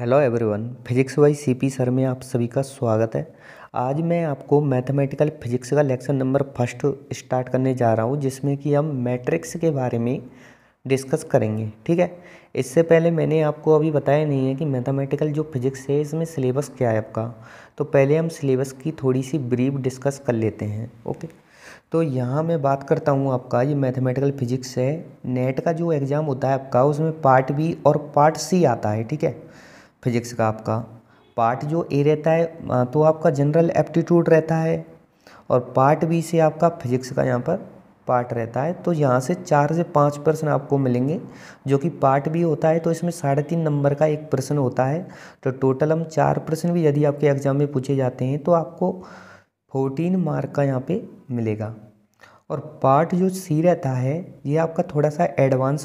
Hello everyone physics Y C P sir में आप सभी का स्वागत है आज मैं आपको मैथमेटिकल फिजिक्स का लेक्चर नंबर फर्स्ट स्टार्ट करने जा रहा हूँ जिसमें कि हम मैट्रिक्स के बारे में डिस्कस करेंगे ठीक है इससे पहले मैंने आपको अभी बताया नहीं है कि मैथमेटिकल जो फिजिक्स है इसमें सिलेबस क्या है आपका तो पहले हम सिलेबस की थोड़ी सी ब्रीफ डिस्कस कर लेते हैं ओके तो यहाँ मैं बात करता हूँ आपका ये मैथमेटिकल फिजिक्स है नेट का जो एग्ज़ाम होता है आपका उसमें पार्ट बी और पार्ट सी आता है ठीक है फिजिक्स का आपका पार्ट जो ए रहता है तो आपका जनरल एप्टीट्यूड रहता है और पार्ट बी से आपका फिजिक्स का यहाँ पर पार्ट रहता है तो यहाँ से चार से पाँच प्रश्न आपको मिलेंगे जो कि पार्ट बी होता है तो इसमें साढ़े तीन नंबर का एक प्रश्न होता है तो टोटल हम चार प्रश्न भी यदि आपके एग्ज़ाम में पूछे जाते हैं तो आपको फोर्टीन मार्क का यहाँ पे मिलेगा और पार्ट जो सी रहता है ये आपका थोड़ा सा एडवांस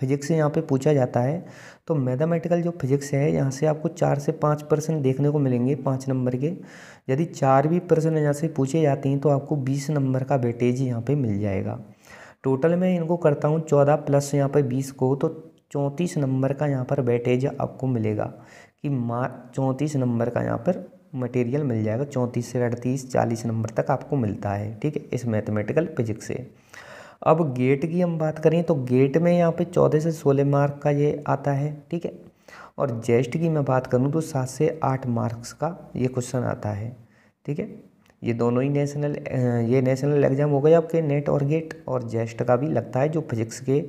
फिजिक्स से यहाँ पे पूछा जाता है तो मैथमेटिकल जो फिजिक्स है यहाँ से आपको चार से पाँच परसेंट देखने को मिलेंगे पाँच नंबर के यदि चार भी परसेंट यहाँ से पूछे जाते हैं तो आपको बीस नंबर का वेटेज यहाँ पर मिल जाएगा टोटल मैं इनको करता हूँ चौदह प्लस यहाँ पर बीस को तो चौंतीस नंबर का यहाँ पर वेटेज आपको मिलेगा कि मा चौंतीस नंबर का यहाँ पर मटेरियल मिल जाएगा चौंतीस से अड़तीस चालीस नंबर तक आपको मिलता है ठीक है इस मैथमेटिकल फिजिक्स से अब गेट की हम बात करें तो गेट में यहाँ पे चौदह से सोलह मार्क का ये आता है ठीक है और जेस्ट की मैं बात करूँ तो सात से आठ मार्क्स का ये क्वेश्चन आता है ठीक है ये दोनों ही नेशनल ये नेशनल एग्ज़ाम हो गए आपके नेट और गेट और जेस्ट का भी लगता है जो फिजिक्स के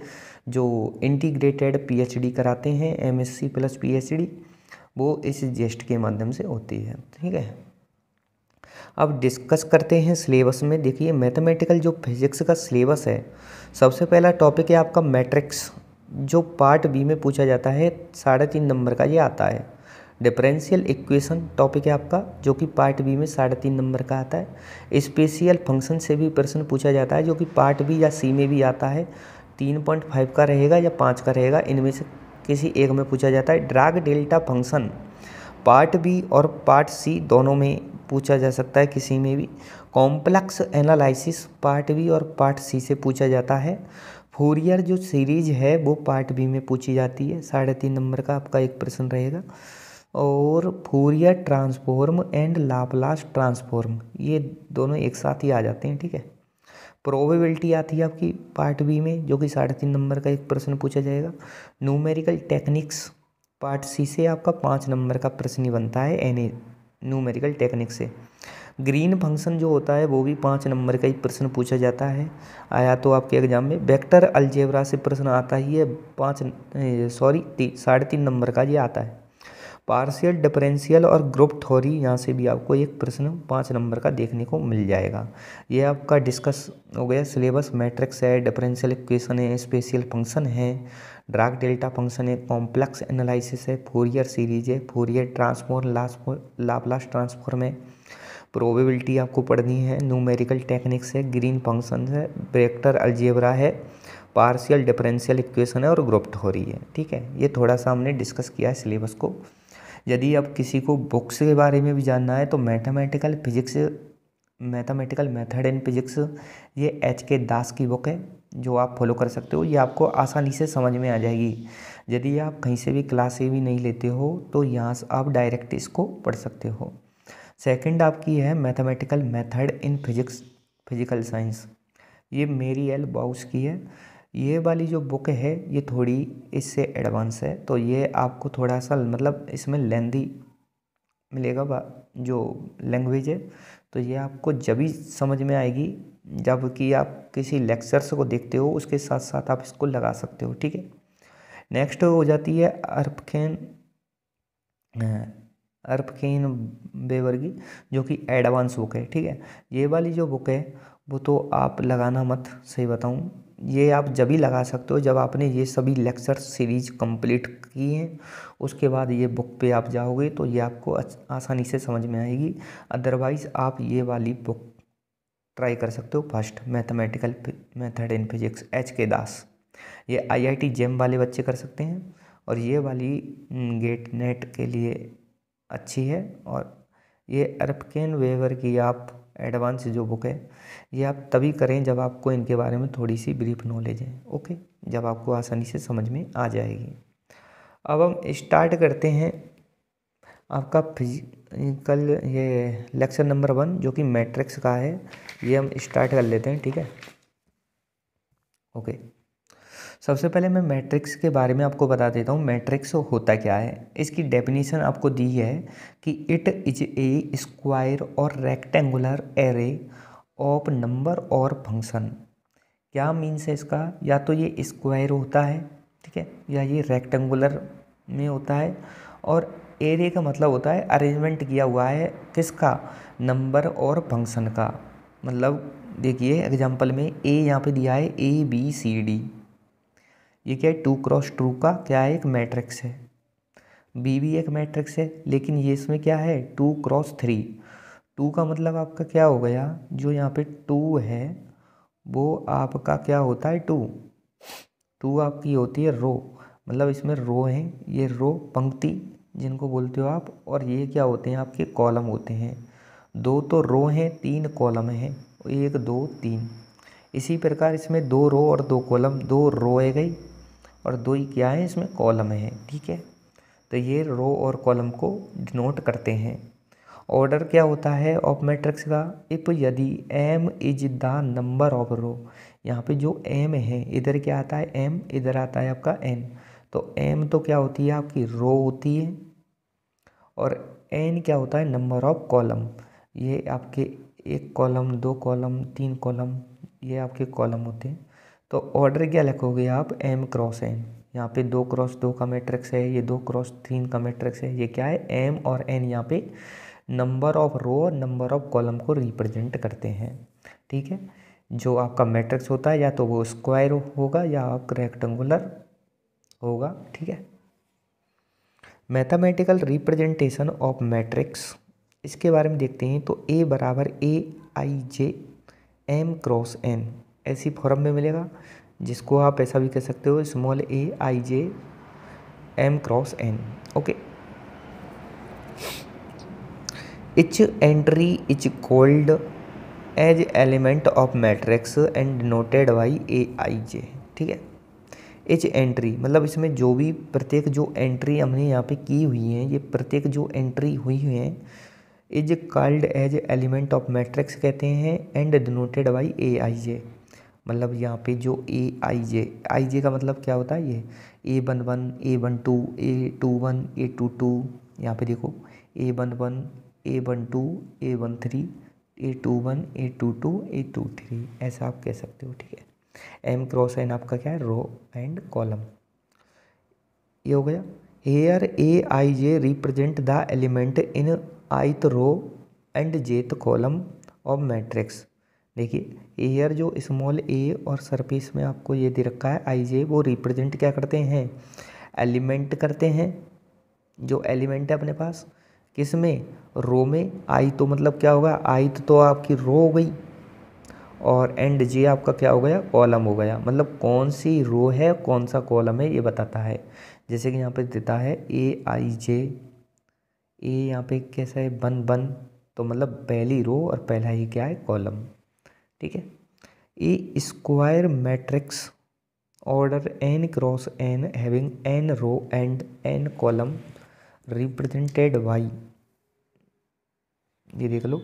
जो इंटीग्रेटेड पी कराते हैं एम प्लस पी वो इस जेस्ट के माध्यम से होती है ठीक है अब डिस्कस करते हैं सिलेबस में देखिए मैथमेटिकल जो फिजिक्स का सिलेबस है सबसे पहला टॉपिक है आपका मैट्रिक्स जो पार्ट बी में पूछा जाता है साढ़े तीन नंबर का ये आता है डिफरेंशियल इक्वेशन टॉपिक है आपका जो कि पार्ट बी में साढ़े तीन नंबर का आता है स्पेशियल फंक्शन से भी प्रश्न पूछा जाता है जो कि पार्ट बी या सी में भी आता है तीन पॉइंट फाइव का रहेगा या पाँच का रहेगा इनमें से किसी एक में पूछा जाता है Dirac delta function part B और पार्ट सी दोनों में पूछा जा सकता है किसी में भी कॉम्प्लेक्स एनालिसिस पार्ट बी और पार्ट सी से पूछा जाता है फोरियर जो सीरीज है वो पार्ट बी में पूछी जाती है साढ़े तीन नंबर का आपका एक प्रश्न रहेगा और Fourier transform and Laplace transform ये दोनों एक साथ ही आ जाते हैं ठीक है प्रोबेबिलिटी आती है आपकी पार्ट बी में जो कि साढ़े तीन नंबर का एक प्रश्न पूछा जाएगा न्यूमेरिकल टेक्निक्स पार्ट सी से आपका पाँच नंबर का प्रश्न ही बनता है एन न्यूमेरिकल टेक्निक से ग्रीन फंक्शन जो होता है वो भी पाँच नंबर का ही प्रश्न पूछा जाता है आया तो आपके एग्जाम में वेक्टर अलजेबरा से प्रश्न आता ही है पाँच सॉरी ती, साढ़े तीन नंबर का ये आता है पार्शियल डिफरेंशियल और ग्रुप थोरी यहाँ से भी आपको एक प्रश्न पाँच नंबर का देखने को मिल जाएगा ये आपका डिस्कस हो गया सिलेबस मैट्रिक्स है डिफरेंशियल इक्वेशन है स्पेशियल फंक्शन है ड्राग डेल्टा फंक्शन एक कॉम्प्लेक्स एनालिसिस है फोरियर सीरीज है फोरियर ट्रांसफॉर्म लाप्लास ट्रांसफॉर्म है प्रोबेबिलिटी आपको पढ़नी है न्यूमेरिकल टेक्निक्स है ग्रीन फंक्शन है ब्रेक्टर अलजेबरा है पार्शियल डिफरेंशियल इक्वेशन है और ग्रुप थोरी है ठीक है ये थोड़ा सा हमने डिस्कस किया है सिलेबस को यदि आप किसी को बुक्स के बारे में भी जानना है तो mathematical physics mathematical method in physics ये एच के दास की बुक है जो आप फॉलो कर सकते हो ये आपको आसानी से समझ में आ जाएगी यदि आप कहीं से भी क्लास से भी नहीं लेते हो तो यहाँ से आप डायरेक्ट इसको पढ़ सकते हो सेकंड आपकी है mathematical method in physics physical science ये मेरी एल बाउस की है ये वाली जो बुक है ये थोड़ी इससे एडवांस है तो ये आपको थोड़ा सा मतलब इसमें लेंदी मिलेगा जो लैंग्वेज है तो ये आपको जब ही समझ में आएगी जबकि आप किसी लेक्चर्स को देखते हो उसके साथ साथ आप इसको लगा सकते हो ठीक है नेक्स्ट हो जाती है अर्पखेन अर्पखेन बेवर्गी जो कि एडवांस बुक है ठीक है ये वाली जो बुक है वो तो आप लगाना मत सही बताऊँ ये आप जब ही लगा सकते हो जब आपने ये सभी लेक्चर सीरीज कंप्लीट की हैं उसके बाद ये बुक पे आप जाओगे तो ये आपको आसानी से समझ में आएगी अदरवाइज़ आप ये वाली बुक ट्राई कर सकते हो first mathematical method in physics H K Das ये आईआईटी जेम वाले बच्चे कर सकते हैं और ये वाली गेट नेट के लिए अच्छी है और ये अरबकेन वेवर की आप एडवांस जो बुक है ये आप तभी करें जब आपको इनके बारे में थोड़ी सी ब्रीफ नॉलेज है ओके जब आपको आसानी से समझ में आ जाएगी अब हम स्टार्ट करते हैं आपका फिजिकल ये लेक्चर नंबर वन जो कि मैट्रिक्स का है ये हम स्टार्ट कर लेते हैं ठीक है ओके सबसे पहले मैं मैट्रिक्स के बारे में आपको बता देता हूँ मैट्रिक्स होता क्या है इसकी डेफिनेशन आपको दी है कि इट इज ए स्क्वायर और रेक्टेंगुलर एरे ऑफ नंबर और फंक्शन क्या मीन्स है इसका या तो ये स्क्वायर होता है ठीक है या ये रेक्टेंगुलर में होता है और एरे का मतलब होता है अरेंजमेंट किया हुआ है किसका नंबर और फंक्शन का मतलब देखिए एग्जाम्पल में ए यहाँ पे दिया है ए बी सी डी ये क्या है टू क्रॉस टू का क्या है एक मैट्रिक्स है बी भी एक मैट्रिक्स है लेकिन ये इसमें क्या है टू क्रॉस थ्री टू का मतलब आपका क्या हो गया जो यहाँ पे टू है वो आपका क्या होता है टू टू आपकी होती है रो मतलब इसमें रो है ये रो पंक्ति जिनको बोलते हो आप और ये क्या होते हैं आपके कॉलम होते हैं दो तो रो हैं तीन कॉलम हैं एक दो तीन इसी प्रकार इसमें दो रो और दो कॉलम दो रो है गई और दो ही क्या है इसमें कॉलम है ठीक है तो ये रो और कॉलम को डिनोट करते हैं ऑर्डर क्या होता है ऑफ मैट्रिक्स का इप यदि M is the number of row यहाँ पे जो एम है इधर क्या आता है एम इधर आता है आपका एन तो एम तो क्या होती है आपकी रो होती है और एन क्या होता है नंबर ऑफ कॉलम ये आपके एक कॉलम दो कॉलम तीन कॉलम ये आपके कॉलम होते हैं तो ऑर्डर क्या लिखोगे आप एम क्रॉस एन यहाँ पे दो क्रॉस दो का मैट्रिक्स है ये दो क्रॉस तीन का मैट्रिक्स है ये क्या है एम और एन यहाँ पे नंबर ऑफ रो और नंबर ऑफ कॉलम को रिप्रेजेंट करते हैं ठीक है जो आपका मैट्रिक्स होता है या तो वो स्क्वायर होगा या आप रेक्टेंगुलर होगा ठीक है मैथमेटिकल रिप्रेजेंटेशन ऑफ मैट्रिक्स इसके बारे में देखते हैं तो ए बराबर A I J M cross N ऐसी फॉर्म में मिलेगा जिसको आप ऐसा भी कह सकते हो small A I J M cross N okay each entry each called as element of matrix and noted by A I J ठीक है एच एंट्री मतलब इसमें जो भी प्रत्येक जो एंट्री हमने यहाँ पे की हुई है ये प्रत्येक जो एंट्री हुई हैं is called as element of matrix कहते हैं and denoted by A I J मतलब यहाँ पे जो ए आई जे आई जे का मतलब क्या होता है ये A one one A one two A two one A two two यहाँ पे देखो A one one A one two A one three A two one A two two A two three ऐसा आप कह सकते हो ठीक है एम क्रॉस एन आपका क्या है रो एंड कॉलम ये हो गया here A I J represent the element in ith row and jth column of matrix देखिए एयर जो स्मॉल ए और सरफेस में आपको ये दे रखा है आई जे वो रिप्रेजेंट क्या करते हैं एलिमेंट करते हैं जो एलिमेंट है अपने पास किस में रो में आई तो मतलब क्या होगा आई तो, तो आपकी रो हो गई और एंड जी आपका क्या हो गया कॉलम हो गया मतलब कौन सी रो है कौन सा कॉलम है ये बताता है जैसे कि यहाँ पे देता है ए आई जे ए यहाँ पे कैसा है बन बन तो मतलब पहली रो और पहला ही क्या है कॉलम ठीक है A square matrix order N cross N having N row and N column represented by ये देख लो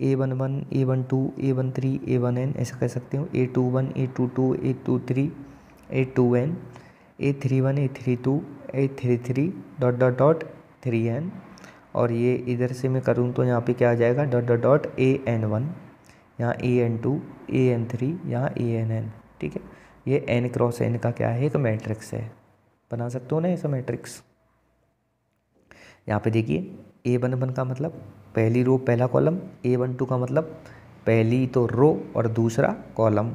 A one one A one two A one three A one N ऐसा कह सकते हो A two one A two two A two three A two N A three one A three two A three three dot dot dot three N और ये इधर से मैं करूँ तो यहाँ पे क्या आ जाएगा dot dot dot A N one यहाँ A N two A N three यहाँ ए एन एन ठीक है ये एन क्रॉस एन का क्या है एक मैट्रिक्स है बना सकते हो ना ऐसा मैट्रिक्स यहाँ पे देखिए ए वन वन का मतलब पहली रो पहला कॉलम ए वन टू का मतलब पहली तो रो और दूसरा कॉलम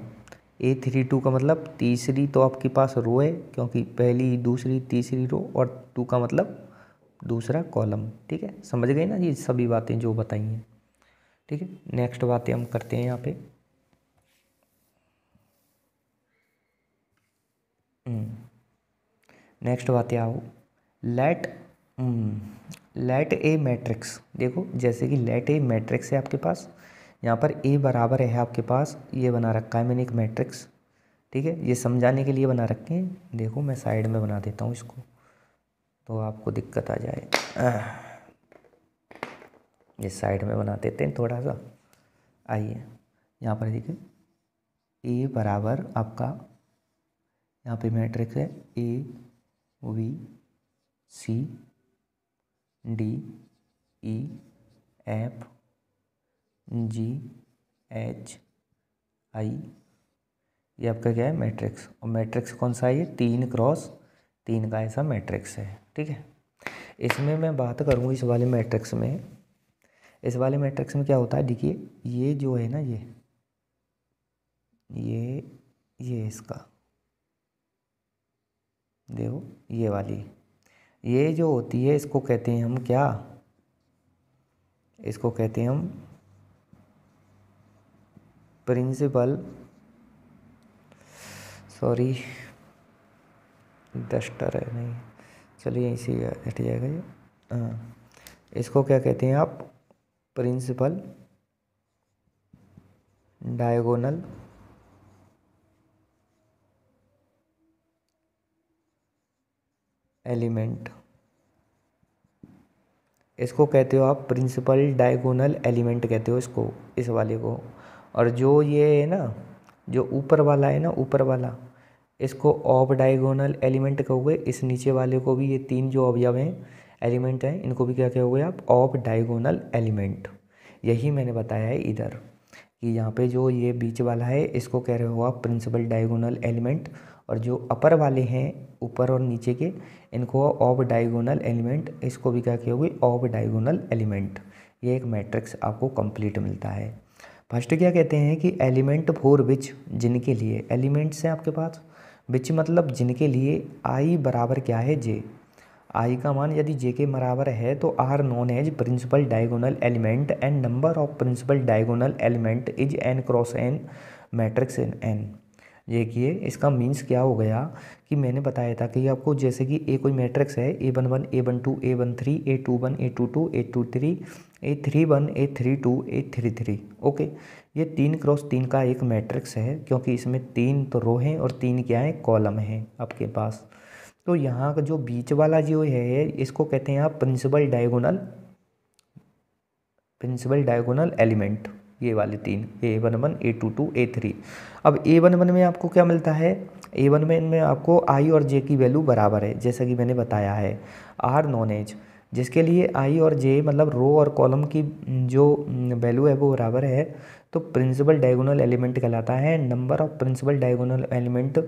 ए थ्री टू का मतलब तीसरी तो आपके पास रो है क्योंकि पहली दूसरी तीसरी रो और टू का मतलब दूसरा कॉलम ठीक है समझ गए ना ये सभी बातें जो बताई हैं ठीक है नेक्स्ट बातें हम करते हैं यहाँ पे नेक्स्ट हम्म। बातें आओ लेट लेट ए मैट्रिक्स देखो जैसे कि लेट ए मैट्रिक्स है आपके पास यहाँ पर ए बराबर है आपके पास ये बना रखा है मैंने एक मैट्रिक्स ठीक है ये समझाने के लिए बना रखे हैं देखो मैं साइड में बना देता हूँ इसको तो आपको दिक्कत आ जाए ये साइड में बना देते हैं थोड़ा सा आइए यहाँ पर देखिए ए बराबर आपका यहाँ पे मैट्रिक्स है A B C D E F G H I ये आपका क्या है मैट्रिक्स और मैट्रिक्स कौन सा है ये तीन क्रॉस तीन का ऐसा मैट्रिक्स है ठीक है इसमें मैं बात करूँ इस वाले मैट्रिक्स में इस वाले मैट्रिक्स में क्या होता है देखिए ये जो है ना ये ये ये इसका देखो ये वाली ये जो होती है इसको कहते हैं हम क्या इसको कहते हैं हम प्रिंसिपल सॉरी डस्टर है नहीं चलिए इसी हट जाएगा ये हाँ इसको क्या कहते हैं आप प्रिंसिपल डायगोनल एलिमेंट इसको कहते हो आप प्रिंसिपल डायगोनल एलिमेंट कहते हो इसको इस वाले को और जो ये है ना जो ऊपर वाला है ना ऊपर वाला इसको ऑफ डायगोनल एलिमेंट कहोगे इस नीचे वाले को भी ये तीन जो अवयव हैं एलिमेंट हैं इनको भी क्या कहोगे आप ऑफ डायगोनल एलिमेंट यही मैंने बताया है इधर कि यहाँ पे जो ये बीच वाला है इसको कह रहे हो आप प्रिंसिपल डायगोनल एलिमेंट और जो अपर वाले हैं ऊपर और नीचे के इनको ऑफ डायगोनल एलिमेंट इसको भी क्या कहोगे ऑफ डायगोनल एलिमेंट ये एक मैट्रिक्स आपको कंप्लीट मिलता है फर्स्ट क्या कहते हैं कि एलिमेंट फोर विच जिनके लिए एलिमेंट्स हैं आपके पास विच मतलब जिनके लिए आई बराबर क्या है जे आई का मान यदि जे के बराबर है तो are known as principal diagonal element and number of principal diagonal element is n cross n matrix in n देखिए इसका मीन्स क्या हो गया कि मैंने बताया था कि आपको जैसे कि ए कोई मैट्रिक्स है a one one A one two A one three A two one A two two A two three a three one A three two A three three okay ये तीन क्रॉस तीन का एक मैट्रिक्स है क्योंकि इसमें तीन तो रो हैं और तीन क्या है कॉलम हैं आपके पास तो यहाँ का जो बीच वाला जो है इसको कहते हैं आप principal diagonal principal diagonal element ये वाले तीन a one one A two two A three अब ए वन वन में आपको क्या मिलता है ए वन में इनमें आपको आई और जे की वैल्यू बराबर है जैसा कि मैंने बताया है आर नॉन एज जिसके लिए आई और जे मतलब रो और कॉलम की जो वैल्यू हम्म, है वो बराबर है तो प्रिंसिपल डायगोनल एलिमेंट कहलाता है number of principal diagonal element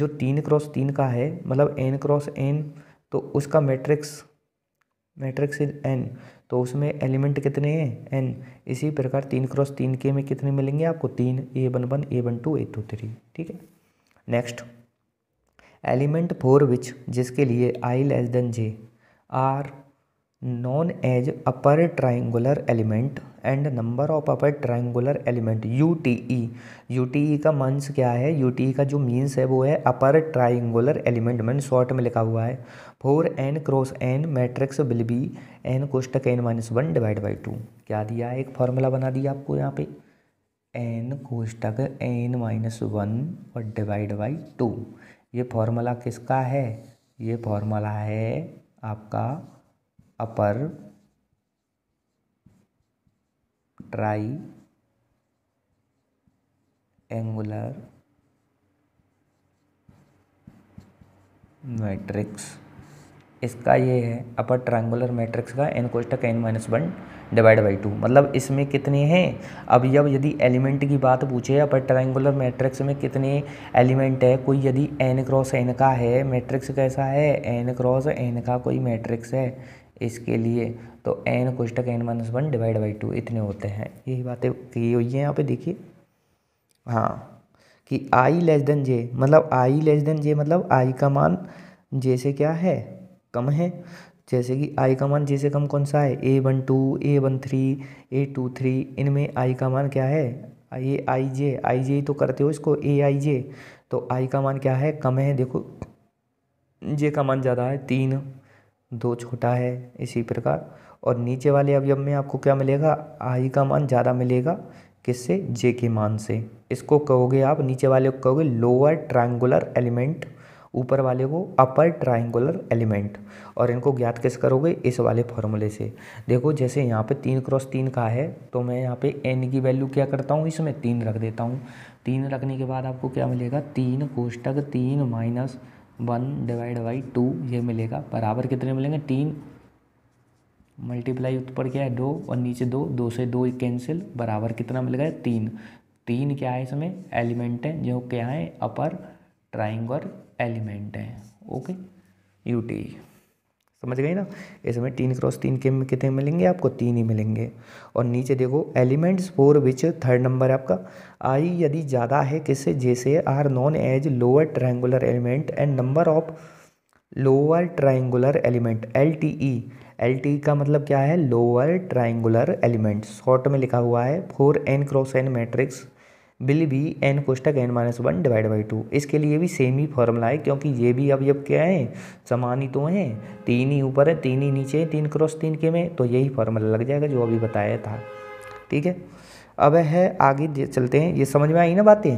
जो तीन क्रॉस तीन का है मतलब एन क्रॉस एन तो उसका मैट्रिक्स मैट्रिक्स एन तो उसमें एलिमेंट कितने हैं एन इसी प्रकार तीन क्रॉस तीन के में कितने मिलेंगे आपको तीन a one one A one two A two three ठीक है नेक्स्ट एलिमेंट फोर विच जिसके लिए i less than j are known as upper triangular element and number of upper triangular element u t e u t e का means क्या है you t e का जो means है वो है अपर ट्राइंगुलर एलिमेंट मैंने शॉर्ट में लिखा हुआ है for n cross n matrix will be n कोष्टक n minus one divide by two क्या दिया है एक फार्मूला बना दिया आपको यहाँ पे एन कोष्टक एन माइनस वन और डिवाइड बाई टू ये फॉर्मूला किसका है ये फॉर्मूला है आपका अपर ट्राई एंगुलर मैट्रिक्स इसका ये है अपर ट्राइंगुलर मैट्रिक्स का एन कोष्टक n minus one divide by two मतलब इसमें कितने हैं अब जब यदि एलिमेंट की बात पूछे अपर ट्राइंगुलर मैट्रिक्स में कितने एलिमेंट है कोई यदि एन क्रॉस एन का है मैट्रिक्स कैसा है एन क्रॉस एन का कोई मैट्रिक्स है इसके लिए तो एन कोष्टक n minus one divide by two इतने होते हैं यही बातें की हुई है यहाँ पे देखिए हाँ कि आई लेस देन जे मतलब आई लेस देन जे मतलब आई का मान जे से क्या है कम है जैसे कि आई का मान जे से कम कौन सा है a one two A one three A two three इनमें आई का मान क्या है ये आई जे आई जे तो करते हो इसको ए आई जे तो आई का मान क्या है कम है देखो जे का मान ज़्यादा है तीन दो छोटा है इसी प्रकार और नीचे वाले अवयव में आपको क्या मिलेगा आई का मान ज़्यादा मिलेगा किससे जे के मान से इसको कहोगे आप नीचे वाले को कहोगे लोअर ट्राइंगुलर एलिमेंट ऊपर वाले को अपर ट्राइंगुलर एलिमेंट और इनको ज्ञात किस करोगे इस वाले फॉर्मूले से देखो जैसे यहाँ पे तीन क्रॉस तीन का है तो मैं यहाँ पे एन की वैल्यू क्या करता हूँ इसमें तीन रख देता हूँ तीन रखने के बाद आपको क्या मिलेगा तीन कोष्टक तीन minus one divide by two ये मिलेगा बराबर कितने मिलेंगे तीन मल्टीप्लाई ऊपर क्या है दो और नीचे दो दो से दो कैंसिल बराबर कितना मिल गया तीन तीन क्या है इसमें एलिमेंट हैं जो क्या है अपर ट्राइंग और एलिमेंट हैं ओके यूटी समझ गए ना इसमें तीन क्रॉस तीन के कितने मिलेंगे आपको तीन ही मिलेंगे और नीचे देखो elements for which third number आपका आई यदि ज़्यादा है किससे जैसे are known as lower triangular element and number of lower triangular element l t e l t का मतलब क्या है लोअर ट्राइंगुलर एलिमेंट शॉर्ट में लिखा हुआ है for n cross n matrix will be n कोष्टक n minus one divide by two इसके लिए भी सेम ही फार्मूला है क्योंकि ये भी अब जब क्या है समान ही तो हैं तीन ही ऊपर है तीन ही नीचे है तीन क्रॉस तीन के में तो यही फॉर्मूला लग जाएगा जो अभी बताया था ठीक है अब है आगे चलते हैं ये समझ में आई ना बातें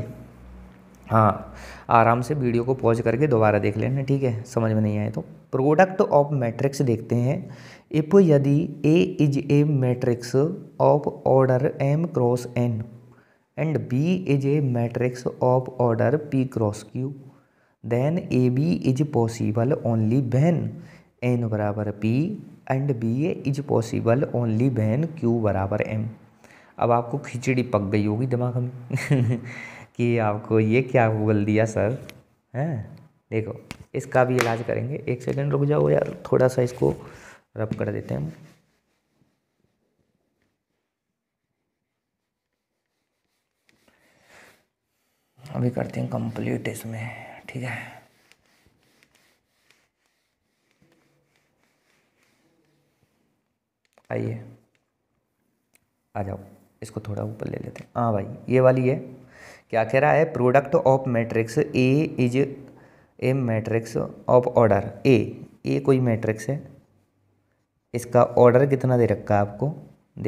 हाँ आराम से वीडियो को पॉज करके दोबारा देख लेना ठीक है समझ में नहीं आए तो प्रोडक्ट ऑफ मैट्रिक्स देखते हैं इफ यदि A is a matrix of order m cross n B is a matrix of order p cross q then A B is possible only when n बराबर p and B is possible only when q बराबर m अब आपको खिचड़ी पक गई होगी दिमाग में कि आपको ये क्या बोल दिया सर हैं देखो इसका भी इलाज करेंगे एक सेकेंड रुक जाओ यार थोड़ा सा इसको रब कर देते हैं हम अभी करते हैं कंप्लीट इसमें ठीक है आइए आ जाओ इसको थोड़ा ऊपर ले लेते हैं हाँ भाई ये वाली है क्या कह रहा है product of matrix A is a matrix of order A A कोई मैट्रिक्स है इसका ऑर्डर कितना दे रखा है आपको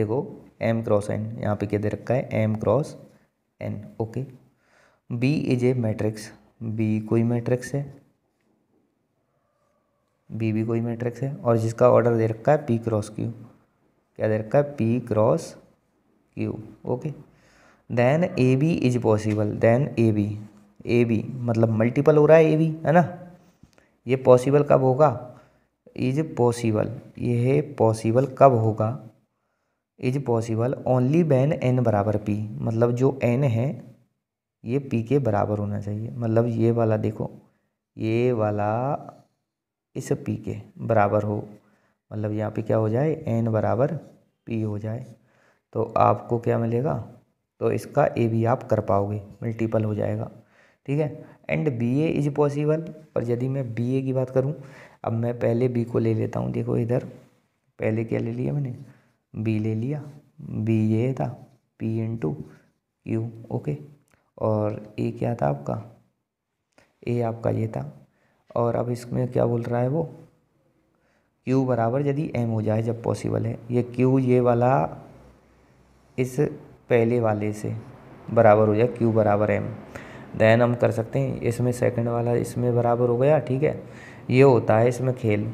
देखो एम क्रॉस एन यहाँ पे क्या दे रखा है m cross N okay B is a matrix B कोई मैट्रिक्स है बी भी कोई मैट्रिक्स है और जिसका ऑर्डर दे रखा है पी क्रॉस क्यू क्या दे रखा है p cross q okay then A B is possible then A B A B मतलब मल्टीपल हो रहा है ए बी है ना ये पॉसिबल कब होगा इज पॉसिबल यह पॉसिबल कब होगा is possible only when n बराबर पी मतलब जो एन है ये पी के बराबर होना चाहिए मतलब ये वाला देखो ये वाला इस पी के बराबर हो मतलब यहाँ पे क्या हो जाए एन बराबर पी हो जाए तो आपको क्या मिलेगा तो इसका ए बी आप कर पाओगे मल्टीपल हो जाएगा ठीक है and B A is possible और यदि मैं बी ए की बात करूँ अब मैं पहले बी को ले लेता हूँ देखो इधर पहले क्या ले लिया मैंने बी ले लिया बी ए था p into q okay और ए क्या था आपका ए आपका ये था और अब इसमें क्या बोल रहा है वो क्यू बराबर यदि एम हो जाए जब पॉसिबल है ये क्यू ये वाला इस पहले वाले से बराबर हो जाए क्यू बराबर एम दैन हम कर सकते हैं इसमें सेकंड वाला इसमें बराबर हो गया ठीक है ये होता है इसमें खेल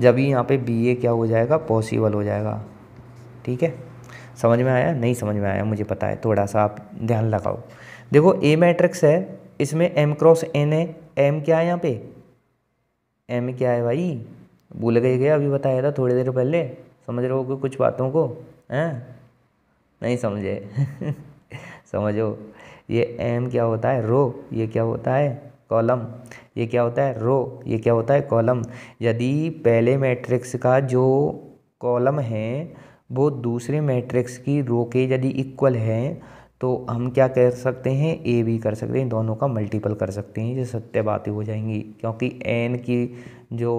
जब ही यहाँ पे बी ए क्या हो जाएगा पॉसिबल हो जाएगा ठीक है समझ में आया नहीं समझ में आया मुझे पता है थोड़ा सा आप ध्यान लगाओ देखो ए मैट्रिक्स है इसमें एम क्रॉस एन है एम क्या है यहाँ पे एम क्या है भाई भूल गए गया अभी बताया था थोड़ी देर पहले समझ रहे हो कुछ बातों को हैं नहीं समझे समझो ये एम क्या होता है रो ये क्या होता है कॉलम ये क्या होता है रो ये क्या होता है कॉलम यदि पहले मैट्रिक्स का जो कॉलम है वो दूसरे मैट्रिक्स की रो के यदि इक्वल है तो हम क्या कर सकते हैं ए भी कर सकते हैं दोनों का मल्टीपल कर सकते हैं ये सत्य बातें हो जाएंगी क्योंकि एन की जो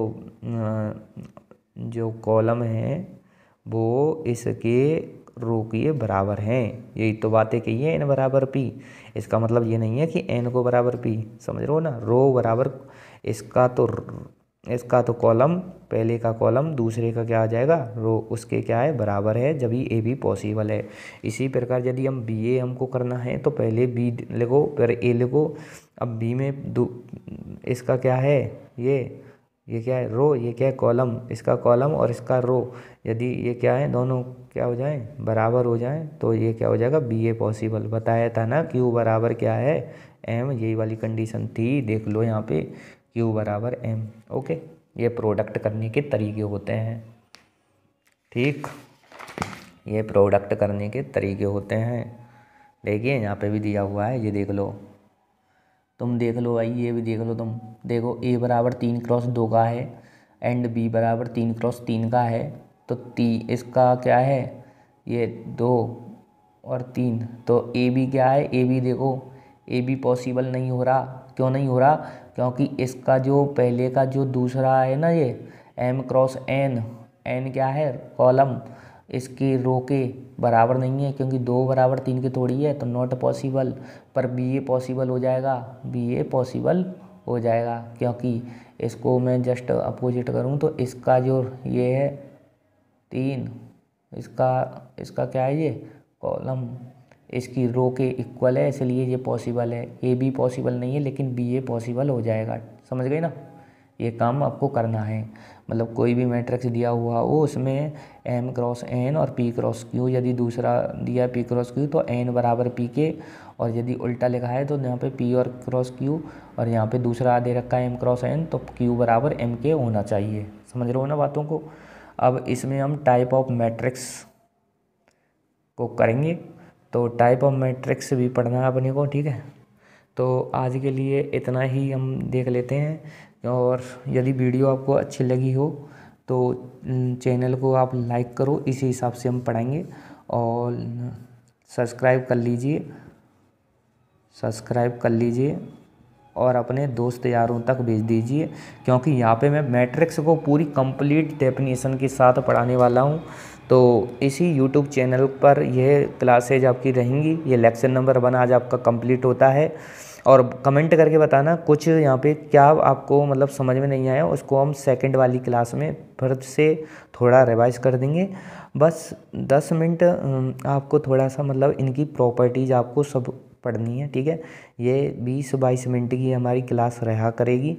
जो कॉलम है वो इसके रो के बराबर हैं यही तो बातें कही है एन बराबर पी इसका मतलब ये नहीं है कि एन को बराबर पी समझ रहे हो ना रो बराबर इसका तो इसका तो कॉलम पहले का कॉलम दूसरे का क्या आ जाएगा रो उसके क्या है बराबर है जब ए भी पॉसिबल है इसी प्रकार यदि हम बी ए हमको करना है तो पहले बी लिखो फिर ए लिखो अब बी में दो इसका क्या है ये ये क्या है रो ये क्या है कॉलम इसका कॉलम और इसका रो यदि ये क्या है दोनों क्या हो जाए बराबर हो जाए तो ये क्या हो जाएगा बी ए पॉसिबल बताया था ना क्यू बराबर क्या है एम यही वाली कंडीशन थी देख लो यहाँ पे क्यू बराबर एम ओके ये प्रोडक्ट करने के तरीके होते हैं ठीक ये प्रोडक्ट करने के तरीके होते हैं देखिए यहाँ पे भी दिया हुआ है ये देख लो तुम देख लो भाई ये भी देख लो तुम देखो ए बराबर तीन क्रॉस दो का है एंड बी बराबर तीन क्रॉस तीन का है तो ती इसका क्या है ये दो और तीन तो ए बी क्या है ए बी देखो ये भी पॉसिबल नहीं हो रहा क्यों नहीं हो रहा क्योंकि इसका जो पहले का जो दूसरा है ना ये एम क्रॉस एन एन क्या है कॉलम इसके रो के बराबर नहीं है क्योंकि दो बराबर तीन के थोड़ी है तो नॉट पॉसिबल पर बी ए पॉसिबल हो जाएगा बी ए पॉसिबल हो जाएगा क्योंकि इसको मैं जस्ट अपोजिट करूं तो इसका जो ये है तीन इसका इसका क्या है ये कॉलम इसकी रो के इक्वल है इसलिए ये पॉसिबल है ए बी पॉसिबल नहीं है लेकिन बी ए पॉसिबल हो जाएगा समझ गए ना ये काम आपको करना है मतलब कोई भी मैट्रिक्स दिया हुआ हो उसमें एम क्रॉस एन और पी क्रॉस क्यू यदि दूसरा दिया पी क्रॉस क्यू तो एन बराबर पी के और यदि उल्टा लिखा है तो यहाँ पे पी और क्रॉस क्यू और यहाँ पे दूसरा दे रखा है एम क्रॉस एन तो क्यू बराबर एम के होना चाहिए समझ रहे हो ना बातों को अब इसमें हम टाइप ऑफ मैट्रिक्स को करेंगे तो टाइप ऑफ मैट्रिक्स भी पढ़ना है अपने को ठीक है तो आज के लिए इतना ही हम देख लेते हैं और यदि वीडियो आपको अच्छी लगी हो तो चैनल को आप लाइक करो इसी हिसाब से हम पढ़ाएंगे और सब्सक्राइब कर लीजिए सब्सक्राइब कर लीजिए और अपने दोस्त यारों तक भेज दीजिए क्योंकि यहाँ पे मैं मैट्रिक्स को पूरी कंप्लीट डेफिनेशन के साथ पढ़ाने वाला हूँ तो इसी यूट्यूब चैनल पर यह क्लासेज आपकी रहेंगी ये लेक्चर नंबर वन आज आपका कंप्लीट होता है और कमेंट करके बताना कुछ यहाँ पे क्या आपको मतलब समझ में नहीं आया उसको हम सेकंड वाली क्लास में फिर से थोड़ा रिवाइज कर देंगे बस दस मिनट आपको थोड़ा सा मतलब इनकी प्रॉपर्टीज़ आपको सब पढ़नी है ठीक है ये बीस बाईस मिनट की हमारी क्लास रहा करेगी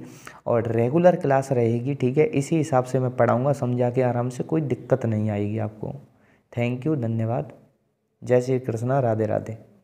और रेगुलर क्लास रहेगी ठीक है इसी हिसाब से मैं पढ़ाऊँगा समझा के आराम से कोई दिक्कत नहीं आएगी आपको थैंक यू धन्यवाद जय श्री कृष्णा राधे राधे